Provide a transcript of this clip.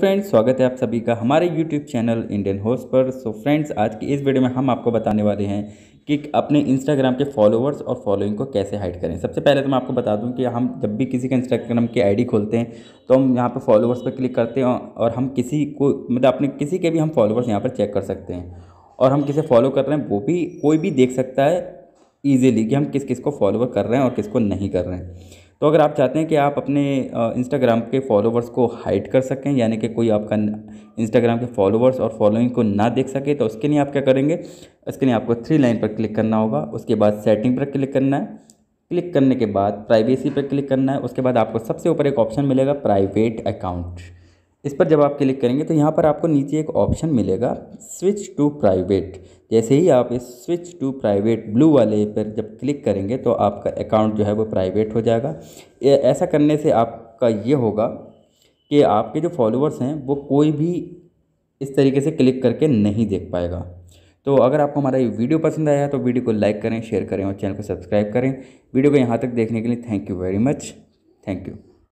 friends स्वागत है आप सभी का हमारे यूट्यूब चैनल इंडियन होस्ट पर सो so फ्रेंड्स आज की इस वीडियो में हम आपको बताने वाले हैं कि अपने इंस्टाग्राम के फॉलोवर्स और फॉलोइंग को कैसे हाइड करें सबसे पहले तो मैं आपको बता दूं कि हम जब भी किसी का इंस्टाग्राम की आईडी खोलते हैं तो हम यहाँ पर फॉलोवर्स पर क्लिक करते हैं और हम किसी को मतलब अपने किसी के भी हम फॉलोअर्स यहाँ पर चेक कर सकते हैं और हम किसे फॉलो कर रहे हैं वो भी कोई भी देख सकता है ईजिली कि हम किस किस को फॉलोवर कर रहे हैं और किसको नहीं कर रहे हैं तो अगर आप चाहते हैं कि आप अपने इंस्टाग्राम के फॉलोवर्स को हाइड कर सकें यानी कि कोई आपका इंस्टाग्राम के फॉलोवर्स और फॉलोइंग को ना देख सके तो उसके लिए आप क्या करेंगे इसके लिए आपको थ्री लाइन पर क्लिक करना होगा उसके बाद सेटिंग पर क्लिक करना है क्लिक करने के बाद प्राइवेसी पर क्लिक करना है उसके बाद आपको सबसे ऊपर एक ऑप्शन मिलेगा प्राइवेट अकाउंट इस पर जब आप क्लिक करेंगे तो यहाँ पर आपको नीचे एक ऑप्शन मिलेगा स्विच टू प्राइवेट जैसे ही आप इस स्विच टू प्राइवेट ब्लू वाले पर जब क्लिक करेंगे तो आपका अकाउंट जो है वो प्राइवेट हो जाएगा ऐसा करने से आपका ये होगा कि आपके जो फॉलोअर्स हैं वो कोई भी इस तरीके से क्लिक करके नहीं देख पाएगा तो अगर आपको हमारा ये वीडियो पसंद आया तो वीडियो को लाइक करें शेयर करें और चैनल को सब्सक्राइब करें वीडियो को यहाँ तक देखने के लिए thank you very much thank you